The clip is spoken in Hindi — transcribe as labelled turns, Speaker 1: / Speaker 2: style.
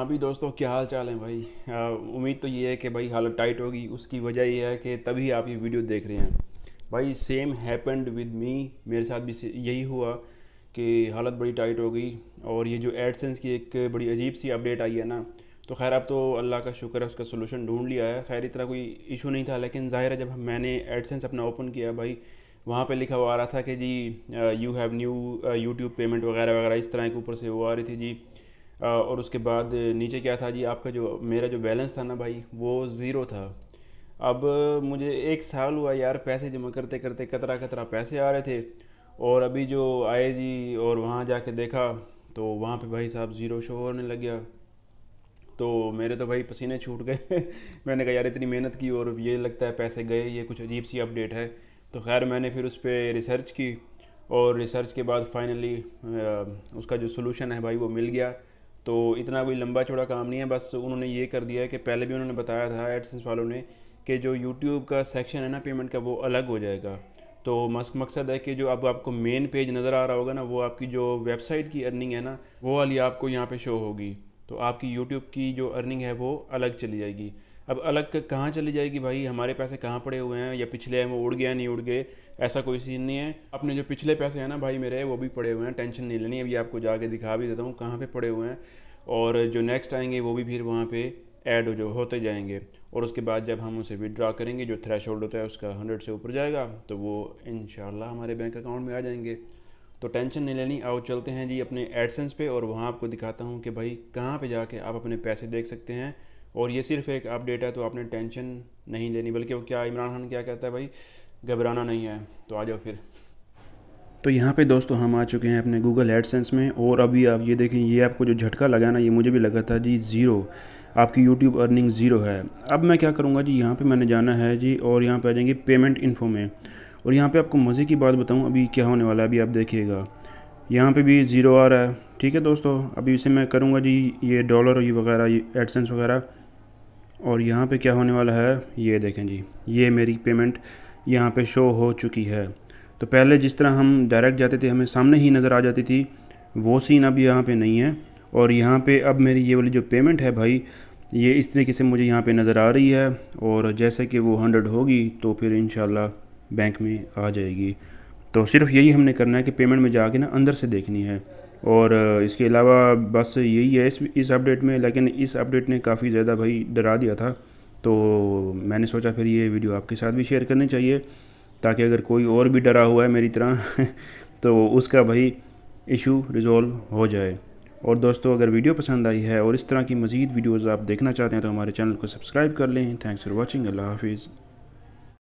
Speaker 1: हाँ भी दोस्तों क्या हाल चाल है भाई उम्मीद तो ये है कि भाई हालत टाइट होगी उसकी वजह ये है कि तभी आप ये वीडियो देख रहे हैं भाई सेम हैपेंड विद मी मेरे साथ भी यही हुआ कि हालत बड़ी टाइट होगी और ये जो एडसेंस की एक बड़ी अजीब सी अपडेट आई है ना तो खैर अब तो अल्लाह का शुक्र है उसका सोलूशन ढूंढ लिया है खैर इतना कोई इशू नहीं था लेकिन ज़ाहिर है जब मैंने एडसेंस अपना ओपन किया भाई वहाँ पे लिखा हुआ आ रहा था कि जी you have new YouTube payment वगैरह वगैरह इस तरह के ऊपर से वो आ रही थी जी और उसके बाद नीचे क्या था जी आपका जो मेरा जो बैलेंस था ना भाई वो ज़ीरो था अब मुझे एक साल हुआ यार पैसे जमा करते करते कतरा कतरा पैसे आ रहे थे और अभी जो आए जी और वहाँ जाके देखा तो वहाँ पे भाई साहब ज़ीरो शो होने लग गया तो मेरे तो भाई पसीने छूट गए मैंने कहा यार इतनी मेहनत की और ये लगता है पैसे गए ये कुछ अजीब सी अपडेट है तो खैर मैंने फिर उस पर रिसर्च की और रिसर्च के बाद फाइनली उसका जो सोलूशन है भाई वो मिल गया तो इतना कोई लंबा चौड़ा काम नहीं है बस उन्होंने ये कर दिया है कि पहले भी उन्होंने बताया था एडसेंस वालों ने कि जो यूट्यूब का सेक्शन है ना पेमेंट का वो अलग हो जाएगा तो मस्क मकसद है कि जो अब आपको मेन पेज नज़र आ रहा होगा ना वो आपकी जो वेबसाइट की अर्निंग है ना वो वाली आपको यहाँ पे शो होगी तो आपकी यूट्यूब की जो अर्निंग है वो अलग चली जाएगी अब अलग कहाँ चली जाएगी भाई हमारे पैसे कहाँ पड़े हुए हैं या पिछले हैं वो उड़ गया नहीं उड़ गए ऐसा कोई सीन नहीं है अपने जो पिछले पैसे हैं ना भाई मेरे वो भी पड़े हुए हैं टेंशन नहीं लेनी अभी आपको जाके दिखा भी देता हूँ कहाँ पर पड़े हुए हैं और जो नेक्स्ट आएंगे वो भी फिर वहाँ पर ऐड हो जो होते जाएंगे और उसके बाद जब हम उसे विदड्रा करेंगे जो थ्रेश होल्ड होता है उसका हंड्रेड से ऊपर जाएगा तो वो इन हमारे बैंक अकाउंट में आ जाएंगे तो टेंशन नहीं लेनी आओ चलते हैं जी अपने एडसेंस पे और वहाँ आपको दिखाता हूँ कि भाई कहाँ पे जाके आप अपने पैसे देख सकते हैं और ये सिर्फ एक अपडेट है तो आपने टेंशन नहीं लेनी बल्कि वो क्या इमरान खान क्या कहता है भाई घबराना नहीं है तो आ जाओ फिर तो यहाँ पे दोस्तों हम आ चुके हैं अपने गूगल एडसेंस में और अभी आप ये देखें ये आपको जो झटका लगा ना ये मुझे भी लगा था जी ज़ीरो आपकी यूट्यूब अर्निंग ज़ीरो है अब मैं क्या करूँगा जी यहाँ पर मैंने जाना है जी और यहाँ पर आ जाएंगे पेमेंट इन्फो में और यहाँ पर आपको मज़े की बात बताऊँ अभी क्या होने वाला है अभी आप देखिएगा यहाँ पे भी ज़ीरो आ रहा है ठीक है दोस्तों अभी इसे मैं करूँगा जी ये डॉलर ये वगैरह ये एडसेंस वगैरह और यहाँ पे क्या होने वाला है ये देखें जी ये मेरी पेमेंट यहाँ पे शो हो चुकी है तो पहले जिस तरह हम डायरेक्ट जाते थे हमें सामने ही नज़र आ जाती थी वो सीन अब यहाँ पे नहीं है और यहाँ पे अब मेरी ये वाली जो पेमेंट है भाई ये इस तरीके से मुझे यहाँ पे नज़र आ रही है और जैसे कि वो हंड्रेड होगी तो फिर इन बैंक में आ जाएगी तो सिर्फ यही हमने करना है कि पेमेंट में जा ना अंदर से देखनी है और इसके अलावा बस यही है इस इस अपडेट में लेकिन इस अपडेट ने काफ़ी ज़्यादा भाई डरा दिया था तो मैंने सोचा फिर ये वीडियो आपके साथ भी शेयर करनी चाहिए ताकि अगर कोई और भी डरा हुआ है मेरी तरह तो उसका भाई इशू रिज़ोल्व हो जाए और दोस्तों अगर वीडियो पसंद आई है और इस तरह की मज़ीद वीडियोज़ आप देखना चाहते हैं तो हमारे चैनल को सब्सक्राइब कर लें थैंक्स फॉर वॉचिंग अल्लाह हाफिज़